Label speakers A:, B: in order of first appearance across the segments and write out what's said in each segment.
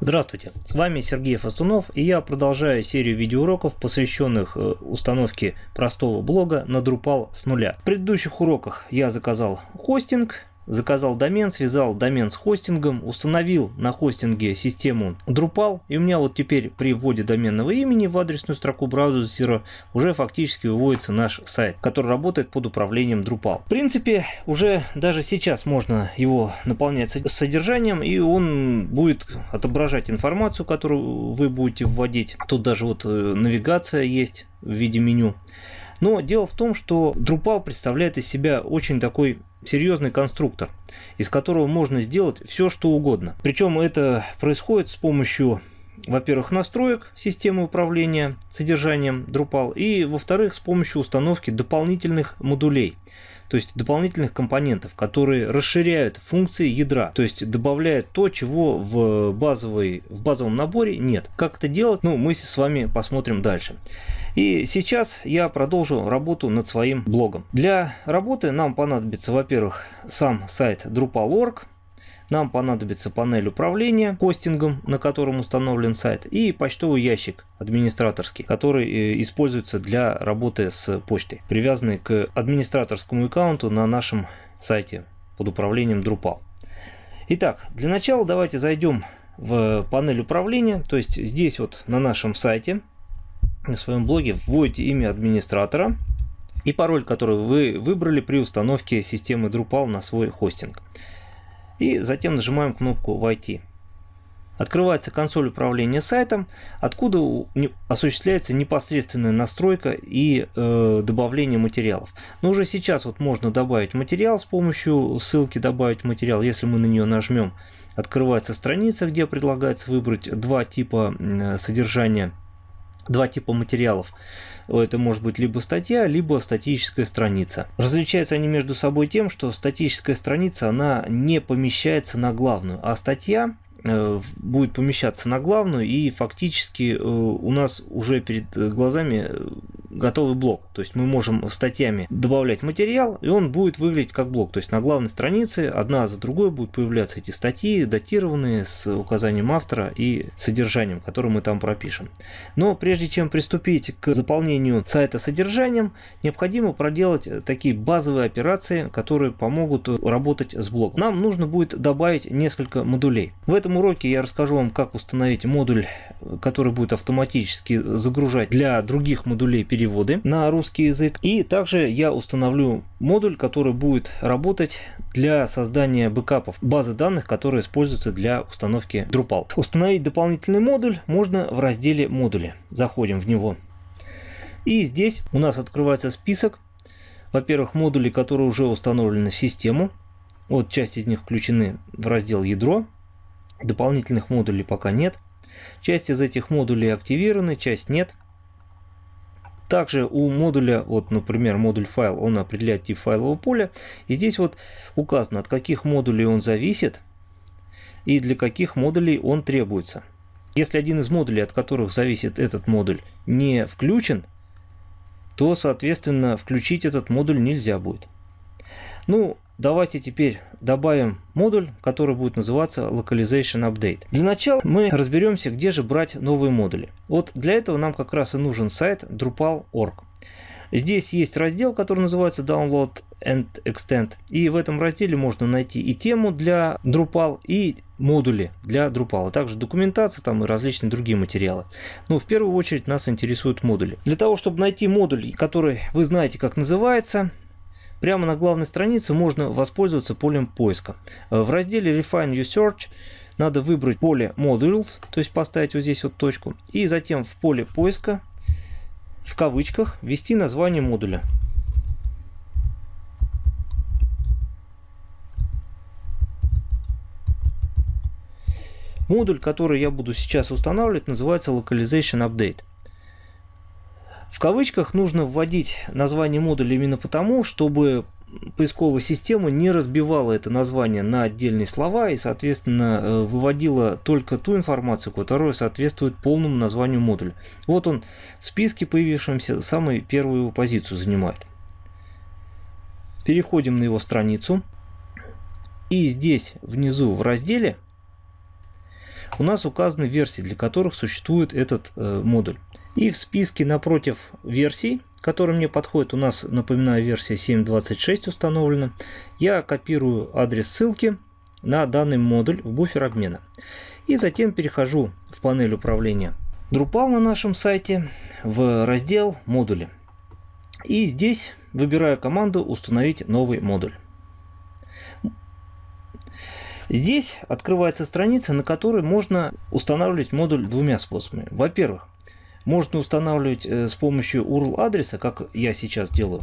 A: Здравствуйте, с вами Сергей Фастунов и я продолжаю серию видеоуроков, посвященных э, установке простого блога на Drupal с нуля. В предыдущих уроках я заказал хостинг, заказал домен, связал домен с хостингом, установил на хостинге систему Drupal, и у меня вот теперь при вводе доменного имени в адресную строку браузера уже фактически выводится наш сайт, который работает под управлением Drupal. В принципе, уже даже сейчас можно его наполнять содержанием, и он будет отображать информацию, которую вы будете вводить. Тут даже вот э, навигация есть в виде меню. Но дело в том, что Drupal представляет из себя очень такой серьезный конструктор, из которого можно сделать все, что угодно. Причем это происходит с помощью во-первых, настроек системы управления содержанием Drupal, и, во-вторых, с помощью установки дополнительных модулей, то есть дополнительных компонентов, которые расширяют функции ядра, то есть добавляют то, чего в, базовой, в базовом наборе нет. Как это делать? Ну, мы с вами посмотрим дальше. И сейчас я продолжу работу над своим блогом. Для работы нам понадобится, во-первых, сам сайт Drupal.org, нам понадобится панель управления хостингом, на котором установлен сайт, и почтовый ящик администраторский, который э, используется для работы с почтой, привязанный к администраторскому аккаунту на нашем сайте под управлением Drupal. Итак, для начала давайте зайдем в панель управления, то есть здесь вот на нашем сайте на своем блоге вводите имя администратора и пароль, который вы выбрали при установке системы Drupal на свой хостинг. И затем нажимаем кнопку «Войти». Открывается консоль управления сайтом, откуда осуществляется непосредственная настройка и э, добавление материалов. Но уже сейчас вот можно добавить материал с помощью ссылки «Добавить материал», если мы на нее нажмем. Открывается страница, где предлагается выбрать два типа э, содержания – два типа материалов. Это может быть либо статья, либо статическая страница. Различаются они между собой тем, что статическая страница, она не помещается на главную, а статья Э, будет помещаться на главную, и фактически э, у нас уже перед э, глазами готовый блок. То есть мы можем статьями добавлять материал, и он будет выглядеть как блок. То есть на главной странице одна за другой будут появляться эти статьи, датированные с указанием автора и содержанием, которое мы там пропишем. Но прежде чем приступить к заполнению сайта содержанием, необходимо проделать такие базовые операции, которые помогут работать с блоком. Нам нужно будет добавить несколько модулей. В этом этом уроке я расскажу вам, как установить модуль, который будет автоматически загружать для других модулей переводы на русский язык. И также я установлю модуль, который будет работать для создания бэкапов базы данных, которые используются для установки Drupal. Установить дополнительный модуль можно в разделе «Модули». Заходим в него. И здесь у нас открывается список, во-первых, модулей, которые уже установлены в систему. Вот часть из них включены в раздел «Ядро», Дополнительных модулей пока нет. Часть из этих модулей активированы, часть нет. Также у модуля, вот, например, модуль файл, он определяет тип файлового поля. И здесь вот указано, от каких модулей он зависит и для каких модулей он требуется. Если один из модулей, от которых зависит этот модуль, не включен, то, соответственно, включить этот модуль нельзя будет. Ну, Давайте теперь добавим модуль, который будет называться Localization Update. Для начала мы разберемся, где же брать новые модули. Вот для этого нам как раз и нужен сайт Drupal.org. Здесь есть раздел, который называется Download and Extend. И в этом разделе можно найти и тему для Drupal, и модули для Drupal, а также документация там и различные другие материалы. Но в первую очередь нас интересуют модули. Для того, чтобы найти модуль, который вы знаете, как называется, Прямо на главной странице можно воспользоваться полем поиска. Э, в разделе Refine Your Search надо выбрать поле Modules, то есть поставить вот здесь вот точку, и затем в поле поиска в кавычках ввести название модуля. Модуль, который я буду сейчас устанавливать, называется Localization Update. В кавычках нужно вводить название модуля именно потому, чтобы поисковая система не разбивала это название на отдельные слова и, соответственно, э, выводила только ту информацию, которая соответствует полному названию модуля. Вот он в списке появившемся самую первую его позицию занимает. Переходим на его страницу. И здесь внизу в разделе у нас указаны версии, для которых существует этот э, модуль. И в списке напротив версий, которые мне подходят, у нас, напоминаю, версия 7.26 установлена, я копирую адрес ссылки на данный модуль в буфер обмена. И затем перехожу в панель управления Drupal на нашем сайте в раздел «Модули». И здесь выбираю команду «Установить новый модуль». Здесь открывается страница, на которой можно устанавливать модуль двумя способами. Во-первых, можно устанавливать э, с помощью URL-адреса, как я сейчас делаю,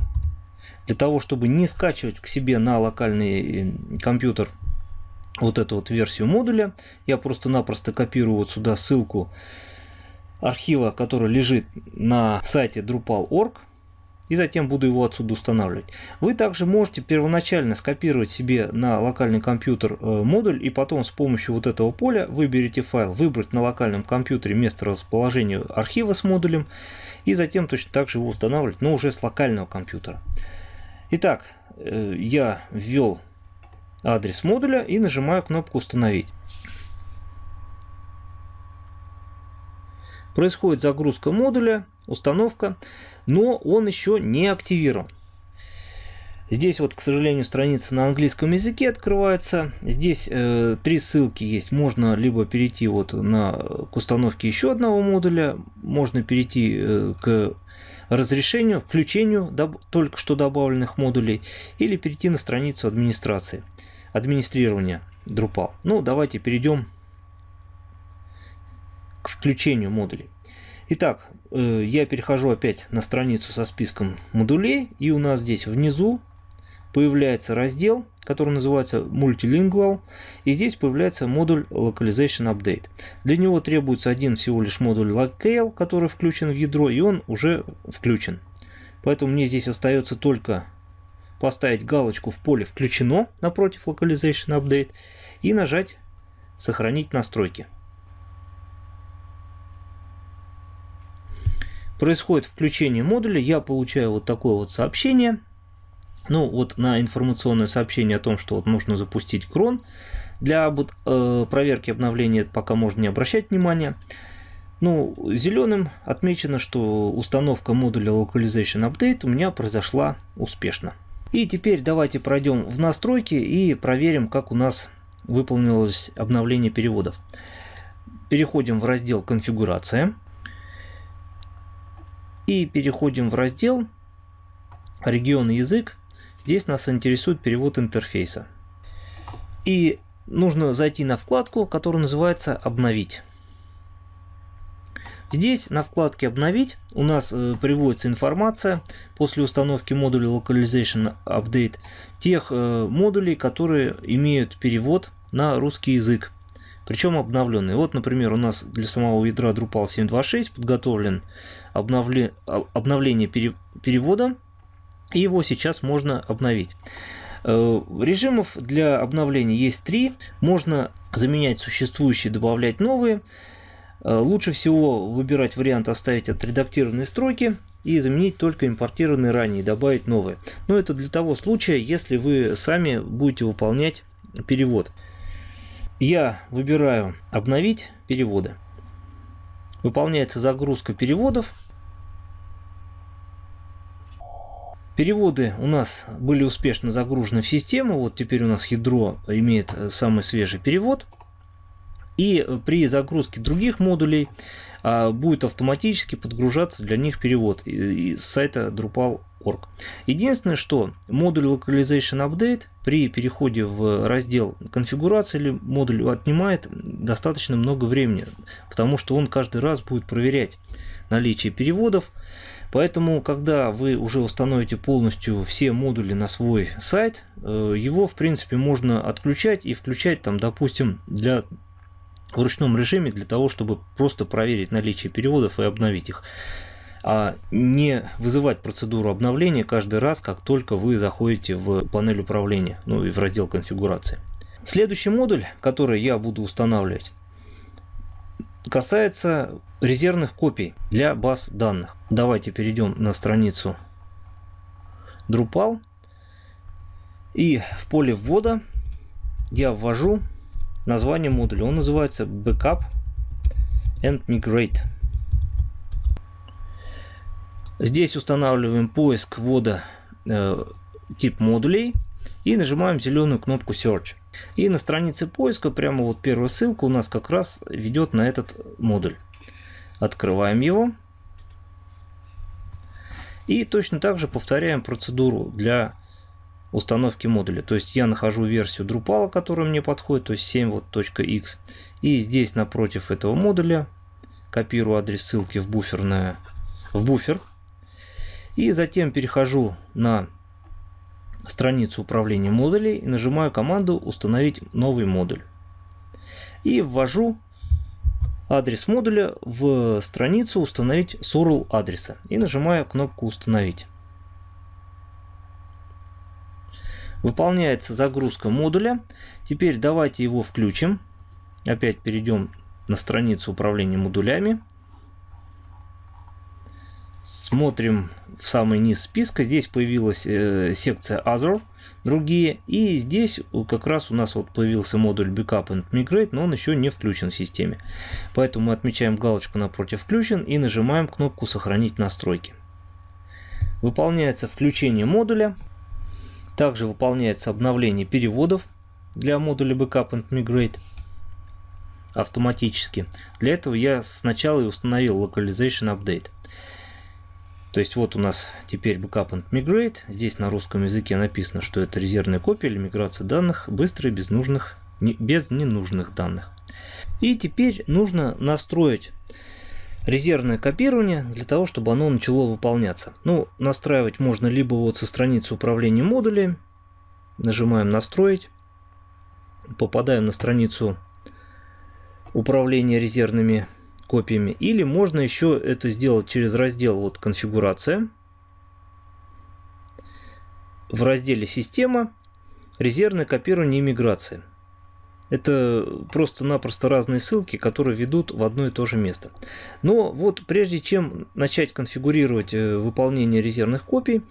A: для того, чтобы не скачивать к себе на локальный э, компьютер вот эту вот версию модуля. Я просто-напросто копирую вот сюда ссылку архива, который лежит на сайте Drupal.org и затем буду его отсюда устанавливать. Вы также можете первоначально скопировать себе на локальный компьютер э, модуль и потом с помощью вот этого поля выберете файл, выбрать на локальном компьютере место расположения архива с модулем и затем точно так же его устанавливать, но уже с локального компьютера. Итак, э, я ввел адрес модуля и нажимаю кнопку «Установить». происходит загрузка модуля, установка, но он еще не активирован. Здесь вот, к сожалению, страница на английском языке открывается. Здесь э, три ссылки есть. Можно либо перейти вот на, к установке еще одного модуля, можно перейти э, к разрешению, включению только что добавленных модулей, или перейти на страницу администрации, администрирования Drupal. Ну, давайте перейдем к включению модулей. Итак, э, я перехожу опять на страницу со списком модулей, и у нас здесь внизу появляется раздел, который называется Multilingual, и здесь появляется модуль Localization Update. Для него требуется один всего лишь модуль Locale, который включен в ядро, и он уже включен. Поэтому мне здесь остается только поставить галочку в поле «Включено» напротив Localization Update и нажать «Сохранить настройки». происходит включение модуля, я получаю вот такое вот сообщение, ну вот на информационное сообщение о том, что вот нужно запустить крон, для э, проверки обновления пока можно не обращать внимания. Ну, зеленым отмечено, что установка модуля Localization Update у меня произошла успешно. И теперь давайте пройдем в настройки и проверим, как у нас выполнилось обновление переводов. Переходим в раздел «Конфигурация». И переходим в раздел «Регион и язык». Здесь нас интересует перевод интерфейса. И нужно зайти на вкладку, которая называется «Обновить». Здесь на вкладке «Обновить» у нас э, приводится информация после установки модуля Localization Update тех э, модулей, которые имеют перевод на русский язык причем обновленный. Вот, например, у нас для самого ядра Drupal 7.2.6 подготовлен обновле... А, обновление пере... перевода, и его сейчас можно обновить. Э, режимов для обновления есть три. Можно заменять существующие, добавлять новые. Э, лучше всего выбирать вариант оставить отредактированные строки и заменить только импортированные ранее, добавить новые. Но это для того случая, если вы сами будете выполнять перевод. Я выбираю «Обновить переводы». Выполняется загрузка переводов. Переводы у нас были успешно загружены в систему. Вот теперь у нас ядро имеет э, самый свежий перевод. И э, при загрузке других модулей а, будет автоматически подгружаться для них перевод с сайта Drupal.org. Единственное, что модуль Localization Update при переходе в раздел конфигурации или модуль отнимает достаточно много времени, потому что он каждый раз будет проверять наличие переводов. Поэтому, когда вы уже установите полностью все модули на свой сайт, э, его, в принципе, можно отключать и включать, там, допустим, для в ручном режиме для того, чтобы просто проверить наличие переводов и обновить их а не вызывать процедуру обновления каждый раз, как только вы заходите в панель управления, ну и в раздел конфигурации. Следующий модуль, который я буду устанавливать, касается резервных копий для баз данных. Давайте перейдем на страницу Drupal и в поле ввода я ввожу название модуля. Он называется Backup and Migrate. Здесь устанавливаем поиск ввода э, тип модулей и нажимаем зеленую кнопку Search. И на странице поиска, прямо вот первая ссылка у нас как раз ведет на этот модуль. Открываем его. И точно так же повторяем процедуру для установки модуля. То есть я нахожу версию Drupal, которая мне подходит, то есть 7.x. И здесь напротив этого модуля копирую адрес ссылки в, буферное, в буфер. И затем перехожу на страницу управления модулей и нажимаю команду «Установить новый модуль». И ввожу адрес модуля в страницу «Установить с URL адреса» и нажимаю кнопку «Установить». Выполняется загрузка модуля. Теперь давайте его включим. Опять перейдем на страницу управления модулями. Смотрим в самый низ списка. Здесь появилась э, секция Other, другие. И здесь как раз у нас вот появился модуль Backup and Migrate, но он еще не включен в системе. Поэтому мы отмечаем галочку напротив «Включен» и нажимаем кнопку «Сохранить настройки». Выполняется включение модуля. Также выполняется обновление переводов для модуля Backup and Migrate автоматически. Для этого я сначала и установил Localization Update. То есть вот у нас теперь Backup and Migrate. Здесь на русском языке написано, что это резервная копия или миграция данных, быстрая, без, нужных, не, без ненужных данных. И теперь нужно настроить резервное копирование для того, чтобы оно начало выполняться. Ну, настраивать можно либо вот со страницы управления модулями, нажимаем «Настроить», попадаем на страницу управления резервными копиями, или можно еще это сделать через раздел вот «Конфигурация», в разделе «Система» резервное копирование и миграции – это просто-напросто разные ссылки, которые ведут в одно и то же место. Но вот прежде чем начать конфигурировать э, выполнение резервных копий,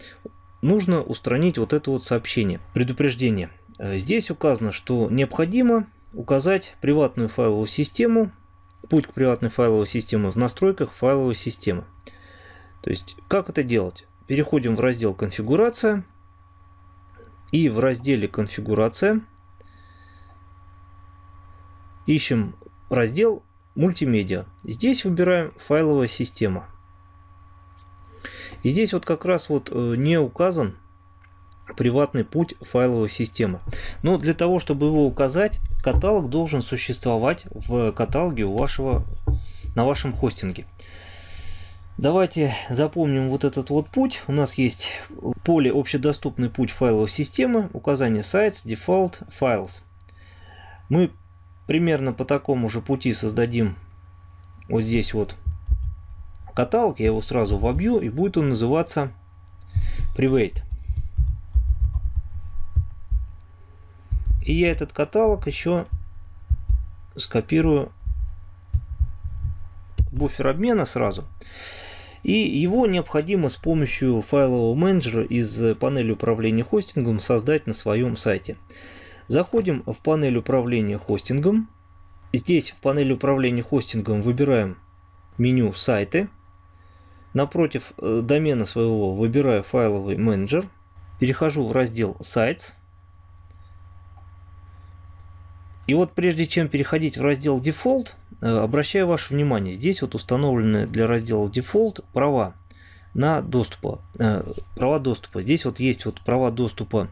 A: нужно устранить вот это вот сообщение, предупреждение. Э, здесь указано, что необходимо указать приватную файловую систему, путь к приватной файловой системе в настройках файловой системы. То есть, как это делать? Переходим в раздел «Конфигурация» и в разделе «Конфигурация» Ищем раздел мультимедиа. Здесь выбираем файловая система. И здесь вот как раз вот э, не указан приватный путь файловой системы. Но для того, чтобы его указать, каталог должен существовать в каталоге у вашего, на вашем хостинге. Давайте запомним вот этот вот путь. У нас есть поле «Общедоступный путь файловой системы», указание «Sites», «Default», «Files». Мы Примерно по такому же пути создадим вот здесь вот каталог. Я его сразу вобью и будет он называться Private. И я этот каталог еще скопирую в буфер обмена сразу. И его необходимо с помощью файлового менеджера из панели управления хостингом создать на своем сайте. Заходим в панель управления хостингом. Здесь в панели управления хостингом выбираем меню «Сайты». Напротив э, домена своего выбираю «Файловый менеджер». Перехожу в раздел «Sites». И вот прежде чем переходить в раздел «Дефолт», э, обращаю ваше внимание, здесь вот установлены для раздела «Дефолт» права на доступа, э, права доступа. Здесь вот есть вот права доступа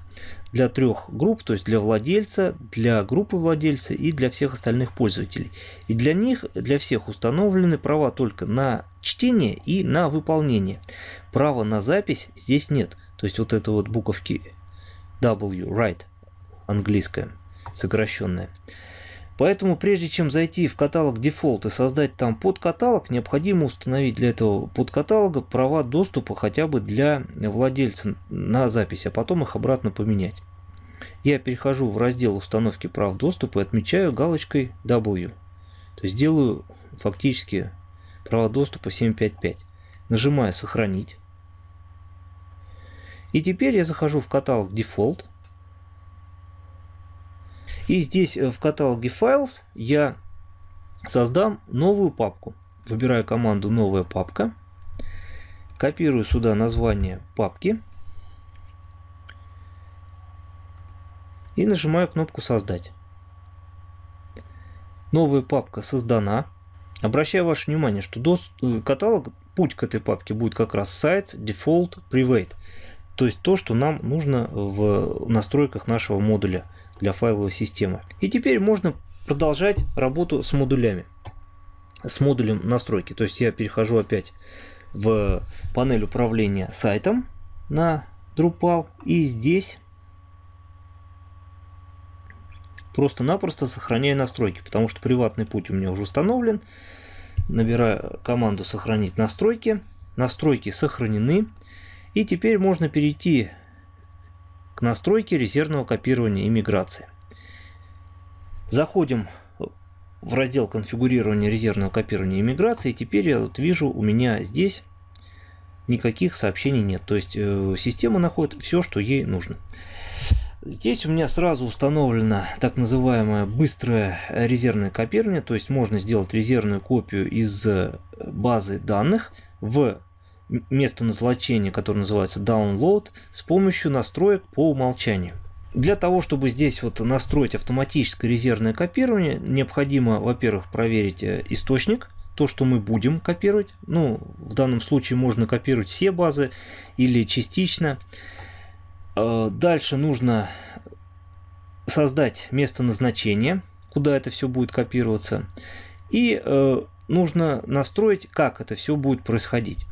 A: для трех групп, то есть для владельца, для группы владельца и для всех остальных пользователей. И для них, для всех установлены права только на чтение и на выполнение. Права на запись здесь нет. То есть вот это вот буковки W, write английская, сокращенная. Поэтому прежде чем зайти в каталог дефолт и создать там подкаталог, необходимо установить для этого подкаталога права доступа хотя бы для владельца на запись, а потом их обратно поменять. Я перехожу в раздел установки прав доступа и отмечаю галочкой W. То есть делаю фактически права доступа 755. Нажимаю сохранить. И теперь я захожу в каталог дефолт и здесь э, в каталоге Files я создам новую папку. Выбираю команду «Новая папка». Копирую сюда название папки. И нажимаю кнопку «Создать». Новая папка создана. Обращаю ваше внимание, что до... Э, каталог, путь к этой папке будет как раз sites default private. То есть то, что нам нужно в настройках нашего модуля для файловой системы. И теперь можно продолжать работу с модулями. С модулем настройки. То есть я перехожу опять в панель управления сайтом на Drupal. И здесь просто-напросто сохраняю настройки, потому что приватный путь у меня уже установлен. Набираю команду «Сохранить настройки». Настройки сохранены. И теперь можно перейти к настройке резервного копирования и миграции. Заходим в раздел конфигурирования резервного копирования и миграции. И теперь я вот вижу, у меня здесь никаких сообщений нет. То есть э, система находит все, что ей нужно. Здесь у меня сразу установлено так называемое быстрое резервное копирование, то есть можно сделать резервную копию из э, базы данных в место назначения, которое называется Download, с помощью настроек по умолчанию. Для того, чтобы здесь вот настроить автоматическое резервное копирование, необходимо, во-первых, проверить э, источник, то, что мы будем копировать. Ну, в данном случае можно копировать все базы или частично. Э, дальше нужно создать место назначения, куда это все будет копироваться. И э, нужно настроить, как это все будет происходить.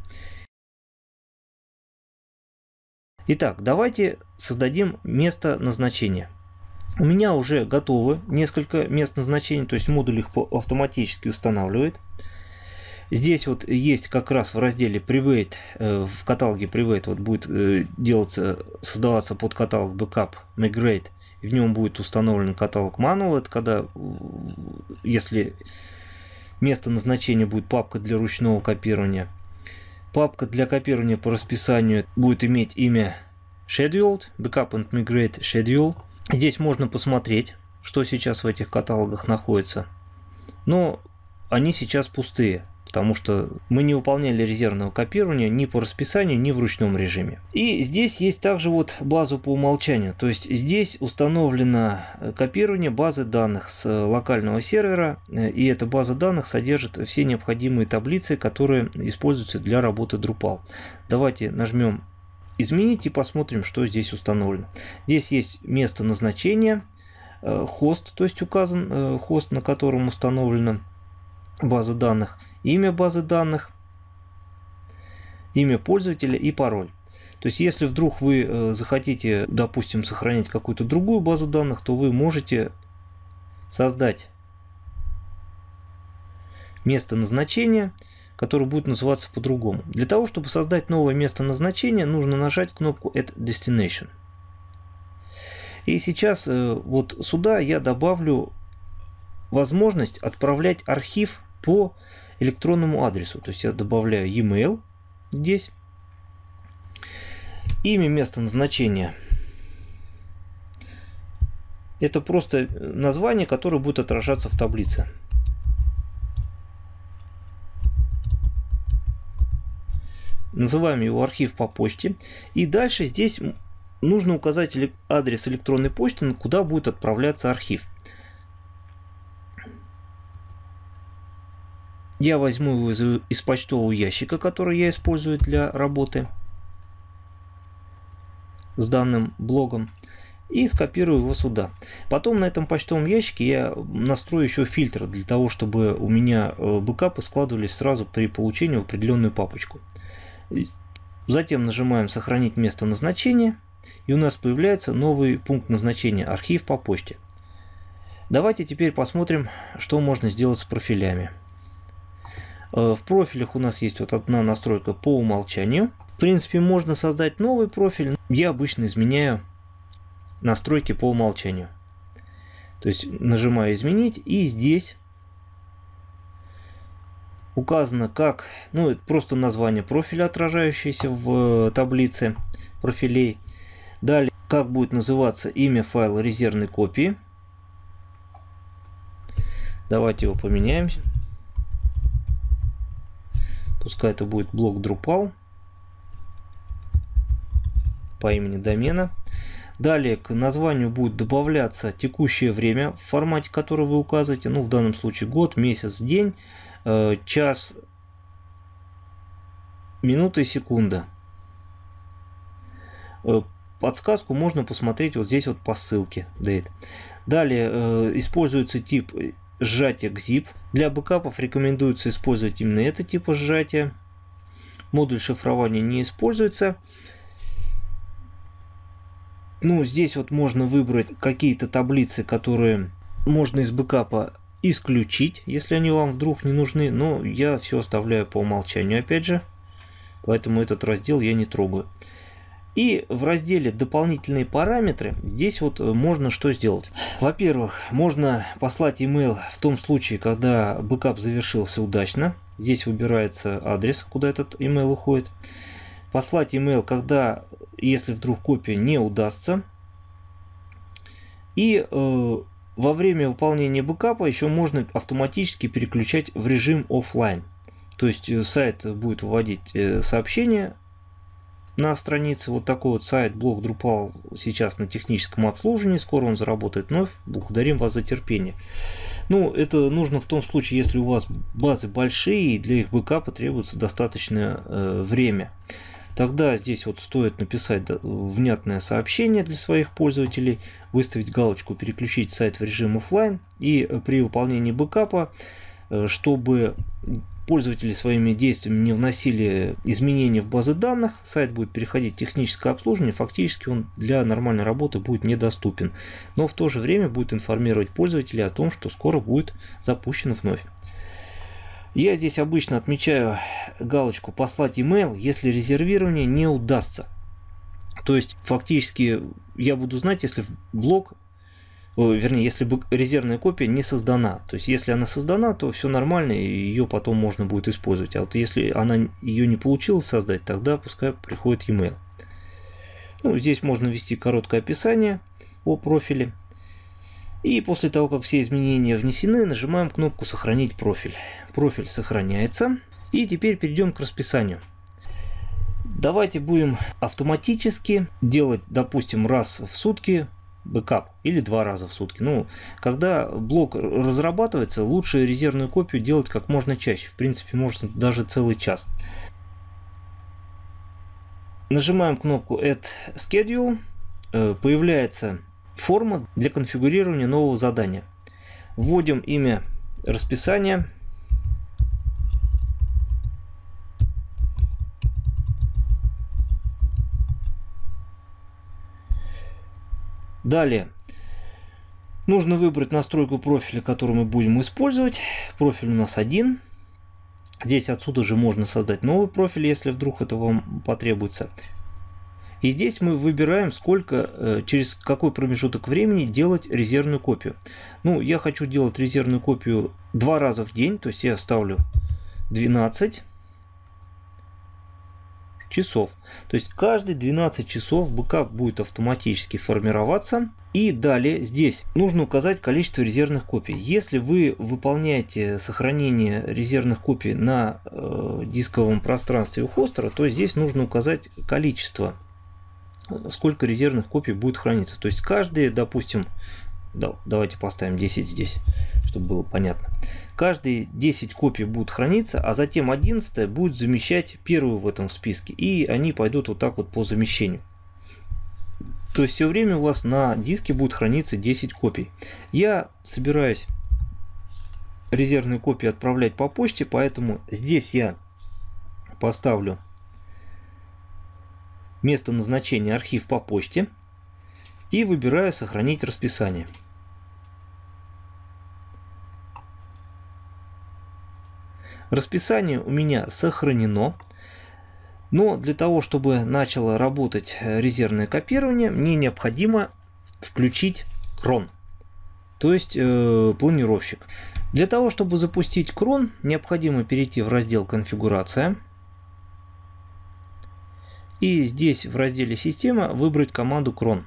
A: Итак, давайте создадим место назначения. У меня уже готовы несколько мест назначения, то есть модуль их автоматически устанавливает. Здесь вот есть как раз в разделе Private, э, в каталоге Private вот будет э, делаться, создаваться под каталог Backup Migrate. В нем будет установлен каталог Manual. Это когда, если место назначения будет папка для ручного копирования – Папка для копирования по расписанию будет иметь имя Scheduled, Backup and Migrate Schedule. Здесь можно посмотреть, что сейчас в этих каталогах находится. Но они сейчас пустые потому что мы не выполняли резервного копирования ни по расписанию, ни в ручном режиме. И здесь есть также вот базу по умолчанию, то есть здесь установлено э, копирование базы данных с э, локального сервера, э, и эта база данных содержит все необходимые таблицы, которые используются для работы Drupal. Давайте нажмем изменить и посмотрим, что здесь установлено. Здесь есть место назначения, хост, то есть указан хост, на котором установлена база данных – имя базы данных, имя пользователя и пароль. То есть, если вдруг вы э, захотите, допустим, сохранить какую-то другую базу данных, то вы можете создать место назначения, которое будет называться по-другому. Для того, чтобы создать новое место назначения, нужно нажать кнопку Add Destination. И сейчас э, вот сюда я добавлю возможность отправлять архив по электронному адресу. То есть я добавляю e-mail здесь. Имя, место назначения. Это просто название, которое будет отражаться в таблице. Называем его архив по почте. И дальше здесь нужно указать адрес электронной почты, куда будет отправляться архив. Я возьму его из почтового ящика, который я использую для работы с данным блогом и скопирую его сюда. Потом на этом почтовом ящике я настрою еще фильтр для того, чтобы у меня э, бэкапы складывались сразу при получении в определенную папочку. Затем нажимаем «Сохранить место назначения» и у нас появляется новый пункт назначения «Архив по почте». Давайте теперь посмотрим, что можно сделать с профилями. Э, в профилях у нас есть вот одна настройка по умолчанию. В принципе, можно создать новый профиль. Я обычно изменяю настройки по умолчанию. То есть нажимаю «Изменить» и здесь указано как, ну, это просто название профиля, отражающееся в э, таблице профилей. Далее, как будет называться имя файла резервной копии. Давайте его поменяем. Пускай это будет блок Drupal по имени домена. Далее к названию будет добавляться текущее время, в формате которое вы указываете. Ну, в данном случае год, месяц, день, э, час, минута и секунда. Э, подсказку можно посмотреть вот здесь вот по ссылке. Date. Далее э, используется тип сжатия XZIP. Для бэкапов рекомендуется использовать именно этот тип сжатия. Модуль шифрования не используется. Ну, здесь вот можно выбрать какие-то таблицы, которые можно из бэкапа исключить, если они вам вдруг не нужны. Но я все оставляю по умолчанию, опять же. Поэтому этот раздел я не трогаю. И в разделе «Дополнительные параметры» здесь вот э, можно что сделать. Во-первых, можно послать email в том случае, когда бэкап завершился удачно. Здесь выбирается адрес, куда этот email уходит. Послать email, когда, если вдруг копия не удастся. И э, во время выполнения бэкапа еще можно автоматически переключать в режим офлайн. То есть э, сайт будет выводить э, сообщение на странице. Вот такой вот сайт, блог Drupal сейчас на техническом обслуживании, скоро он заработает вновь. Благодарим вас за терпение. Ну, это нужно в том случае, если у вас базы большие, и для их бэкапа требуется достаточное э, время. Тогда здесь вот стоит написать внятное сообщение для своих пользователей, выставить галочку «Переключить сайт в режим офлайн» и при выполнении бэкапа, э, чтобы пользователи своими действиями не вносили изменения в базы данных, сайт будет переходить в техническое обслуживание, фактически он для нормальной работы будет недоступен, но в то же время будет информировать пользователей о том, что скоро будет запущен вновь. Я здесь обычно отмечаю галочку «Послать email», если резервирование не удастся. То есть фактически я буду знать, если блок вернее, если бы резервная копия не создана. То есть, если она создана, то все нормально, и ее потом можно будет использовать. А вот если она ее не получилось создать, тогда пускай приходит e-mail. Ну, здесь можно ввести короткое описание о профиле. И после того, как все изменения внесены, нажимаем кнопку «Сохранить профиль». Профиль сохраняется. И теперь перейдем к расписанию. Давайте будем автоматически делать, допустим, раз в сутки бэкап или два раза в сутки. Ну, когда блок разрабатывается, лучше резервную копию делать как можно чаще. В принципе, можно даже целый час. Нажимаем кнопку Add Schedule. Э, появляется форма для конфигурирования нового задания. Вводим имя расписания Далее. Нужно выбрать настройку профиля, который мы будем использовать. Профиль у нас один. Здесь отсюда же можно создать новый профиль, если вдруг это вам потребуется. И здесь мы выбираем, сколько, э, через какой промежуток времени делать резервную копию. Ну, я хочу делать резервную копию два раза в день, то есть я ставлю 12 часов. То есть каждые 12 часов бэкап будет автоматически формироваться. И далее здесь нужно указать количество резервных копий. Если вы выполняете сохранение резервных копий на э, дисковом пространстве у хостера, то здесь нужно указать количество, сколько резервных копий будет храниться. То есть каждые, допустим, да, давайте поставим 10 здесь чтобы было понятно. Каждые 10 копий будут храниться, а затем 11 будет замещать первую в этом списке. И они пойдут вот так вот по замещению. То есть все время у вас на диске будет храниться 10 копий. Я собираюсь резервные копии отправлять по почте, поэтому здесь я поставлю место назначения архив по почте и выбираю сохранить расписание. Расписание у меня сохранено. Но для того, чтобы начало работать э, резервное копирование, мне необходимо включить крон, то есть э, планировщик. Для того, чтобы запустить крон, необходимо перейти в раздел «Конфигурация». И здесь в разделе «Система» выбрать команду «Крон».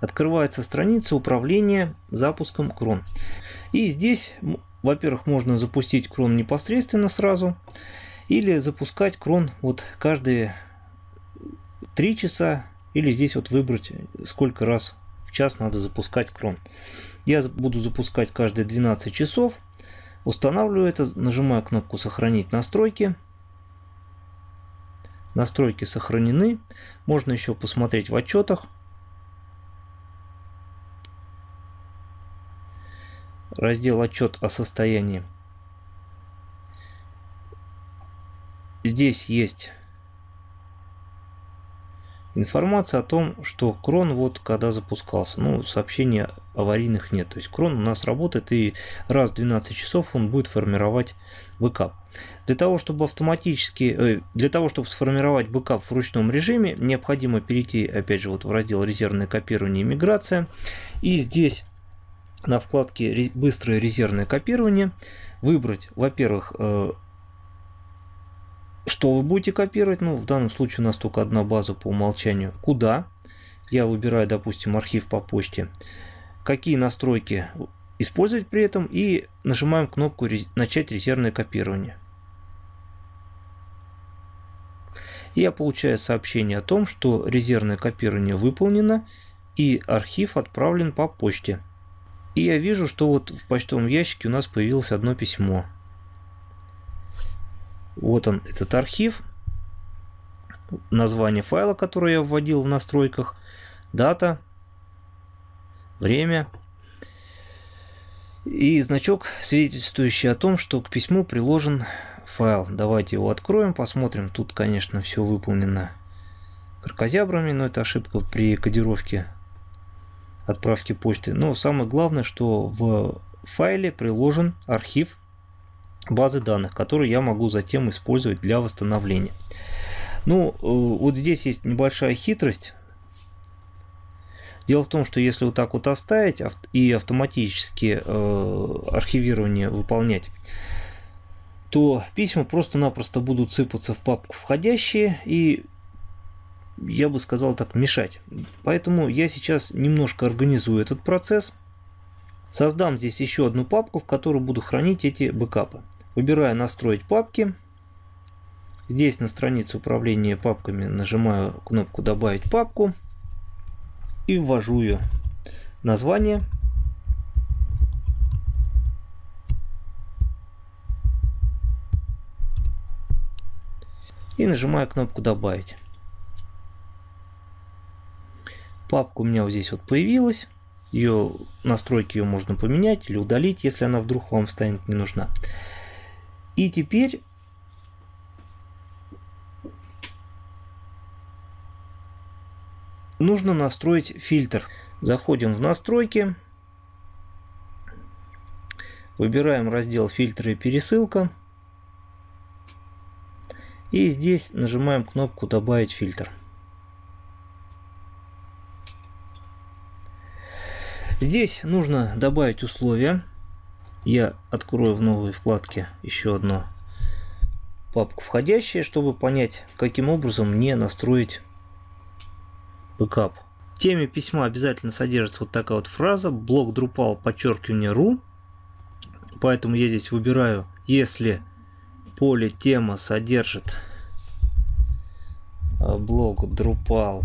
A: Открывается страница управления запуском крон. И здесь во-первых, можно запустить крон непосредственно сразу, или запускать крон вот каждые 3 часа, или здесь вот выбрать, сколько раз в час надо запускать крон. Я буду запускать каждые 12 часов, устанавливаю это, нажимаю кнопку «Сохранить настройки», настройки сохранены. Можно еще посмотреть в отчетах – раздел «Отчет о состоянии». Здесь есть информация о том, что крон вот когда запускался, ну сообщения аварийных нет, то есть крон у нас работает и раз в 12 часов он будет формировать бэкап. Для того, чтобы автоматически, э, для того, чтобы сформировать бэкап в ручном режиме, необходимо перейти опять же вот в раздел резервное копирование и миграция и здесь на вкладке «Быстрое резервное копирование» выбрать, во-первых, э, что вы будете копировать, ну, в данном случае у нас только одна база по умолчанию, куда. Я выбираю, допустим, архив по почте, какие настройки использовать при этом и нажимаем кнопку «Начать резервное копирование». Я получаю сообщение о том, что резервное копирование выполнено и архив отправлен по почте. И я вижу, что вот в почтовом ящике у нас появилось одно письмо. Вот он, этот архив. Название файла, которое я вводил в настройках. Дата. Время. И значок, свидетельствующий о том, что к письму приложен файл. Давайте его откроем, посмотрим. Тут, конечно, все выполнено кракозябрами, но это ошибка при кодировке отправки почты. Но самое главное, что в файле приложен архив базы данных, который я могу затем использовать для восстановления. Ну, э, вот здесь есть небольшая хитрость. Дело в том, что если вот так вот оставить и автоматически э, архивирование выполнять, то письма просто-напросто будут сыпаться в папку входящие и я бы сказал так, мешать. Поэтому я сейчас немножко организую этот процесс, создам здесь еще одну папку, в которую буду хранить эти бэкапы. Выбираю «Настроить папки», здесь на странице управления папками нажимаю кнопку «Добавить папку» и ввожу ее. Название и нажимаю кнопку «Добавить». Папка у меня вот здесь вот появилась. Ее настройки ее можно поменять или удалить, если она вдруг вам станет не нужна. И теперь нужно настроить фильтр. Заходим в настройки, выбираем раздел фильтры и пересылка. И здесь нажимаем кнопку «Добавить фильтр». Здесь нужно добавить условия. Я открою в новой вкладке еще одну папку входящие, чтобы понять, каким образом мне настроить бэкап. В теме письма обязательно содержится вот такая вот фраза блок Drupal подчеркивание ru", Поэтому я здесь выбираю, если поле тема содержит а, блок Drupal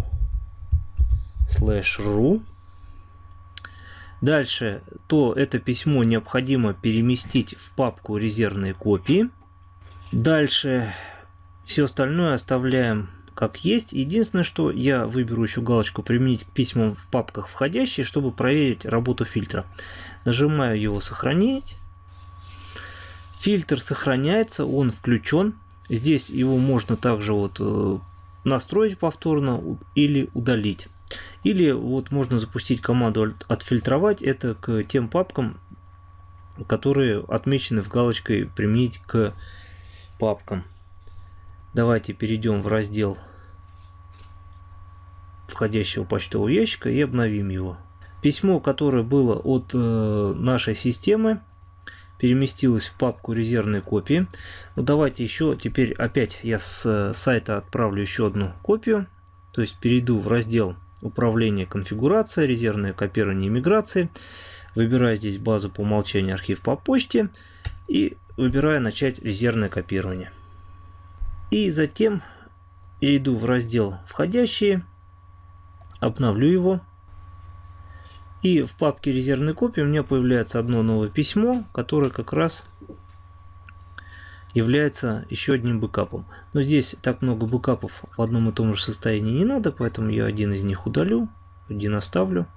A: slash ru, Дальше, то это письмо необходимо переместить в папку резервные копии. Дальше все остальное оставляем как есть. Единственное, что я выберу еще галочку «Применить к письмам в папках входящие», чтобы проверить работу фильтра. Нажимаю его «Сохранить». Фильтр сохраняется, он включен. Здесь его можно также вот э, настроить повторно или удалить. Или вот можно запустить команду отфильтровать это к тем папкам, которые отмечены в галочкой применить к папкам. Давайте перейдем в раздел входящего почтового ящика и обновим его. Письмо, которое было от э, нашей системы, переместилось в папку резервной копии. Ну, давайте еще, теперь опять я с э, сайта отправлю еще одну копию. То есть перейду в раздел управление конфигурация, резервное копирование и миграции. Выбираю здесь базу по умолчанию архив по почте и выбираю начать резервное копирование. И затем перейду в раздел входящие, обновлю его. И в папке резервной копии у меня появляется одно новое письмо, которое как раз является еще одним бэкапом. Но здесь так много бэкапов в одном и том же состоянии не надо, поэтому я один из них удалю, один оставлю.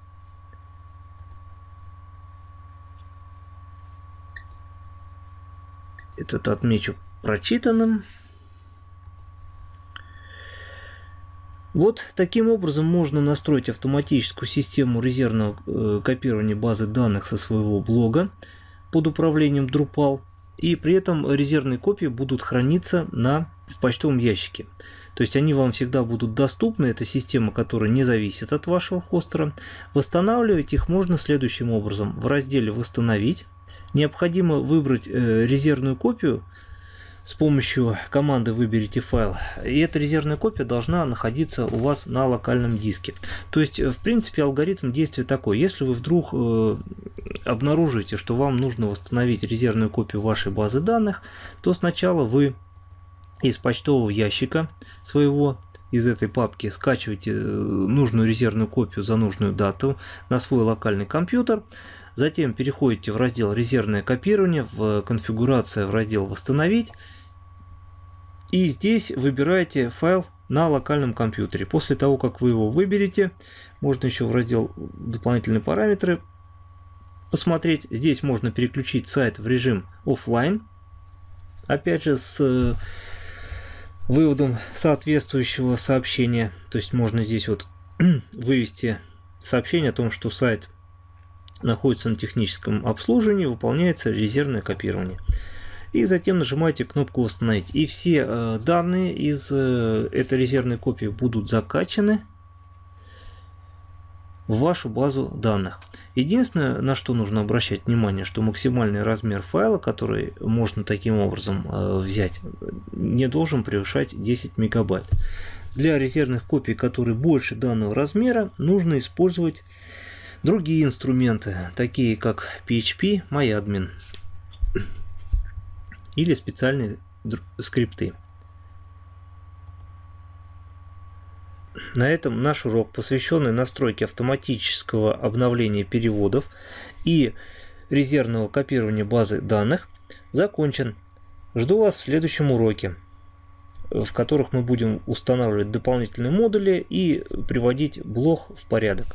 A: Этот отмечу прочитанным. Вот таким образом можно настроить автоматическую систему резервного э, копирования базы данных со своего блога под управлением Drupal. И при этом резервные копии будут храниться на, в почтовом ящике. То есть они вам всегда будут доступны. Это система, которая не зависит от вашего хостера. Восстанавливать их можно следующим образом. В разделе «Восстановить» необходимо выбрать э, резервную копию, с помощью команды выберите файл. И эта резервная копия должна находиться у вас на локальном диске. То есть, э, в принципе, алгоритм действия такой. Если вы вдруг э, обнаружите, что вам нужно восстановить резервную копию вашей базы данных, то сначала вы из почтового ящика своего из этой папки скачиваете э, нужную резервную копию за нужную дату на свой локальный компьютер. Затем переходите в раздел «Резервное копирование», в «Конфигурация», в раздел «Восстановить». И здесь выбираете файл на локальном компьютере. После того, как вы его выберете, можно еще в раздел «Дополнительные параметры» посмотреть. Здесь можно переключить сайт в режим офлайн. Опять же, с э, выводом соответствующего сообщения. То есть можно здесь вот вывести сообщение о том, что сайт находится на техническом обслуживании, выполняется резервное копирование. И затем нажимаете кнопку «Восстановить». И все э, данные из э, этой резервной копии будут закачаны в вашу базу данных. Единственное, на что нужно обращать внимание, что максимальный размер файла, который можно таким образом э, взять, не должен превышать 10 мегабайт. Для резервных копий, которые больше данного размера, нужно использовать Другие инструменты, такие как PHP, MyAdmin или специальные скрипты. На этом наш урок, посвященный настройке автоматического обновления переводов и резервного копирования базы данных, закончен. Жду вас в следующем уроке, в которых мы будем устанавливать дополнительные модули и приводить блог в порядок.